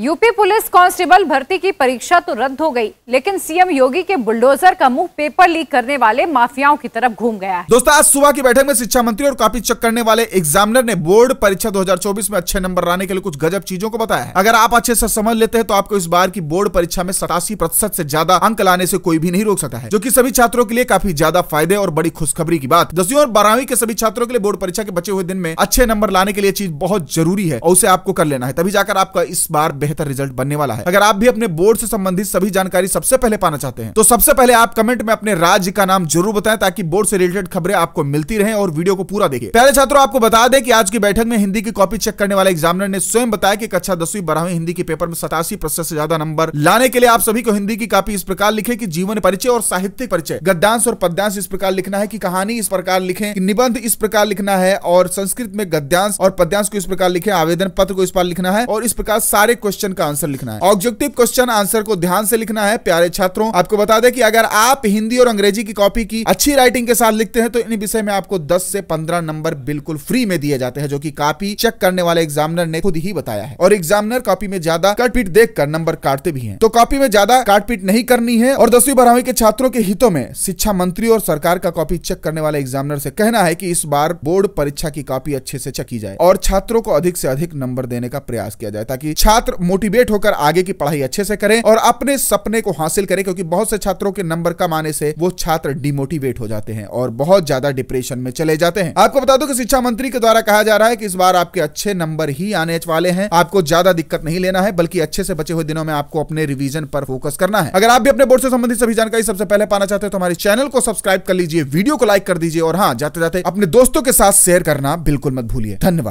UP police constable भर्ती की परीक्षा तो रद्द हो गई लेकिन सीएम योगी के बुलडोजर का मुंह पेपर लीक करने वाले माफियाओं की तरफ घूम गया है दोस्तों आज सुबह की बैठक में शिक्षा मंत्री और कॉपी चेक करने वाले एग्जामिनर ने बोर्ड परीक्षा 2024 में अच्छे नंबर लाने के लिए कुछ गजब चीजों को बताया अगर आप अच्छे से समझ लेते हैं तो आपको इस बार की बोर्ड परीक्षा में सतासी प्रतिशत ऐसी ज्यादा अंक लाने ऐसी कोई भी नहीं रोक सकता है जो की सभी छात्रों के लिए काफी ज्यादा फायदे और बड़ी खुशखबरी की बात दसवीं और बारहवीं के सभी छात्रों के लिए बोर्ड परीक्षा के बचे हुए दिन में अच्छे नंबर लाने के लिए चीज बहुत जरूरी है और उसे आपको कर लेना है तभी जाकर आपका इस बार बेहतर रिजल्ट बनने वाला है अगर आप भी अपने बोर्ड से संबंधित सभी जानकारी सबसे पहले पाना चाहते हैं तो सबसे पहले आप कमेंट में अपने राज्य का नाम जरूर बताएं ताकि बोर्ड से रिलेटेड खबरें आपको मिलती रहे और वीडियो को पूरा देखे पहले छात्रों आपको बता दें कि आज की बैठक में हिंदी की कॉपी चेक करने वाले एग्जामिनर ने स्वयं बताया कि कक्षा दसवीं बारहवीं हिंदी के पेपर में सतासी प्रतिशत से ज्यादा नंबर लाने के लिए आप सभी को हिंदी की कॉपी इस प्रकार लिखे की जीवन परिचय और साहित्यिक परिचय गद्यांश और पद्यांश इस प्रकार लिखना है की कहानी इस प्रकार लिखे निबंध इस प्रकार लिखना है और संस्कृत में गद्यांश और पद्यांश को इस प्रकार लिखे आवेदन पत्र को इस पर लिखना है और इस प्रकार सारे क्वेश्चन क्वेश्चन का आंसर लिखना है ऑब्जेक्टिव क्वेश्चन आंसर को ध्यान से लिखना है प्यारे छात्रों आपको बता दें कि अगर आप हिंदी और अंग्रेजी की कॉपी की अच्छी राइटिंग के साथ लिखते हैं तो इन विषय में आपको दस से पंद्रह नंबर बिल्कुल फ्री में दिए जाते हैं जो की कॉपी चेक करने वाले एग्जामिनर ने खुद ही बताया है और एग्जामिनर कॉपी में ज्यादा देख कर नंबर काटते भी है तो कॉपी में ज्यादा काटपीट नहीं करनी है और दसवीं बारहवीं के छात्रों के हितों में शिक्षा मंत्री और सरकार का कॉपी चेक करने वाले एग्जामिनर से कहना है कि इस बार बोर्ड परीक्षा की कॉपी अच्छे से चेक की जाए और छात्रों को अधिक से अधिक नंबर देने का प्रयास किया जाए ताकि छात्र मोटिवेट होकर आगे की पढ़ाई अच्छे से करें और अपने सपने को हासिल करें क्योंकि बहुत से छात्रों के नंबर कम आने से वो छात्र डिमोटिवेट हो जाते हैं और बहुत ज्यादा डिप्रेशन में चले जाते हैं आपको बता दो शिक्षा मंत्री के द्वारा कहा जा रहा है कि इस बार आपके अच्छे नंबर ही आने वाले हैं आपको ज्यादा दिक्कत नहीं लेना है बल्कि अच्छे से बचे हुए दिनों में आपको अपने रिविजन पर फोकस करना है अगर आप भी अपने बोर्ड से संबंधित सभी जानकारी सबसे पहले पाना चाहते हैं तो हमारे चैनल को सब्सक्राइब कर लीजिए वीडियो को लाइक कर दीजिए और हाँ जाते जाते अपने दोस्तों के साथ शेयर करना बिल्कुल मत भूलिए धन्यवाद